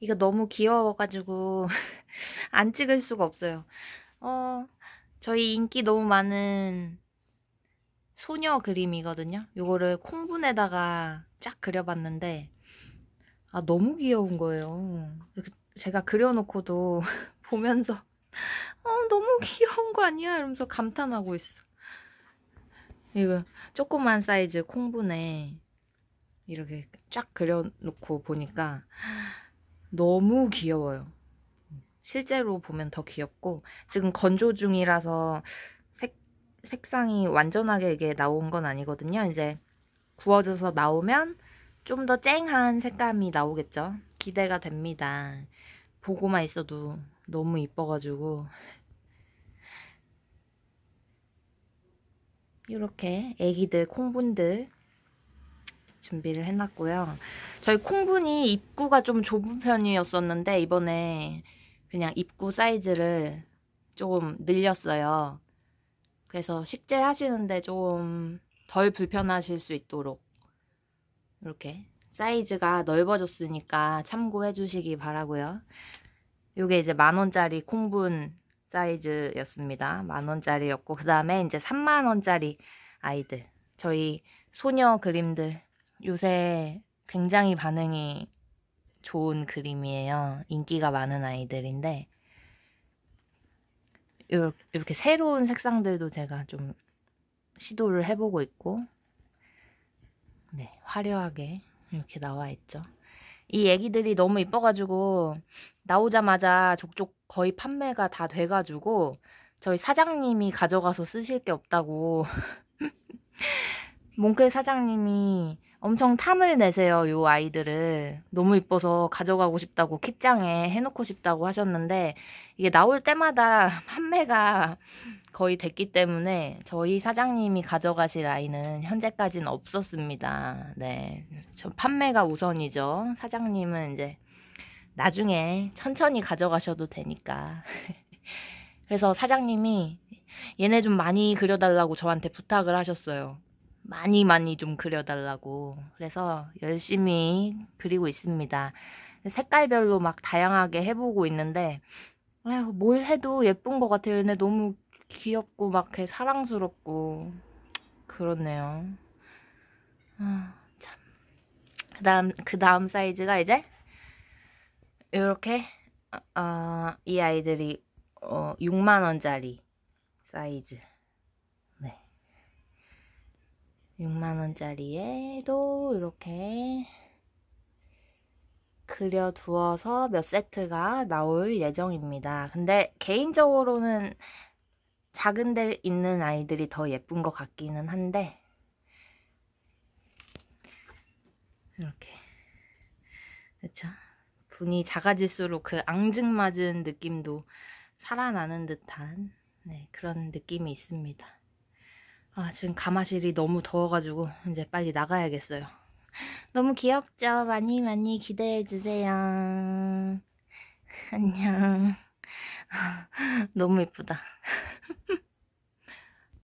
이거 너무 귀여워가지고 안 찍을 수가 없어요. 어, 저희 인기 너무 많은 소녀 그림이거든요. 이거를 콩분에다가 쫙 그려봤는데 아 너무 귀여운 거예요. 그, 제가 그려놓고도 보면서 어 너무 귀여운 거 아니야? 이러면서 감탄하고 있어. 이거 조그만 사이즈 콩분에 이렇게 쫙 그려놓고 보니까 너무 귀여워요. 실제로 보면 더 귀엽고 지금 건조 중이라서 색, 색상이 완전하게 이게 나온 건 아니거든요. 이제 구워져서 나오면 좀 더 쨍한 색감이 나오겠죠. 기대가 됩니다. 보고만 있어도 너무 이뻐가지고 이렇게 애기들 콩분들 준비를 해놨고요. 저희 콩분이 입구가 좀 좁은 편이었었는데 이번에 그냥 입구 사이즈를 조금 늘렸어요. 그래서 식재 하시는데 좀 덜 불편하실 수 있도록 이렇게 사이즈가 넓어졌으니까 참고해 주시기 바라고요. 이게 이제 만원짜리 콩분 사이즈였습니다. 만원짜리였고 그 다음에 이제 3만원짜리 아이들 저희 소녀 그림들 요새 굉장히 반응이 좋은 그림이에요. 인기가 많은 아이들인데 이렇게 새로운 색상들도 제가 좀 시도를 해보고 있고 네 화려하게 이렇게 나와 있죠. 이 애기들이 너무 이뻐가지고 나오자마자 족족 거의 판매가 다 돼가지고 저희 사장님이 가져가서 쓰실 게 없다고 몽클 사장님이 엄청 탐을 내세요, 요 아이들을. 너무 이뻐서 가져가고 싶다고 킵장에 해놓고 싶다고 하셨는데 이게 나올 때마다 판매가 거의 됐기 때문에 저희 사장님이 가져가실 아이는 현재까지는 없었습니다. 네, 전 판매가 우선이죠. 사장님은 이제 나중에 천천히 가져가셔도 되니까. 그래서 사장님이 얘네 좀 많이 그려달라고 저한테 부탁을 하셨어요. 많이 많이 좀 그려달라고 그래서 열심히 그리고 있습니다. 색깔별로 막 다양하게 해보고 있는데 아휴, 뭘 해도 예쁜 것 같아요. 얘네 너무 귀엽고 막이게 사랑스럽고 그렇네요. 아, 그 다음, 그 다음 사이즈가 이제 이렇게 어, 어, 이 아이들이 어, 6만원짜리 사이즈 6만원짜리에도 이렇게 그려두어서 몇 세트가 나올 예정입니다. 근데 개인적으로는 작은 데 있는 아이들이 더 예쁜 것 같기는 한데 이렇게 그쵸? 분이 작아질수록 그 앙증맞은 느낌도 살아나는 듯한 네, 그런 느낌이 있습니다. 아, 지금 가마실이 너무 더워가지고 이제 빨리 나가야겠어요. 너무 귀엽죠? 많이 많이 기대해주세요. 안녕. 너무 예쁘다.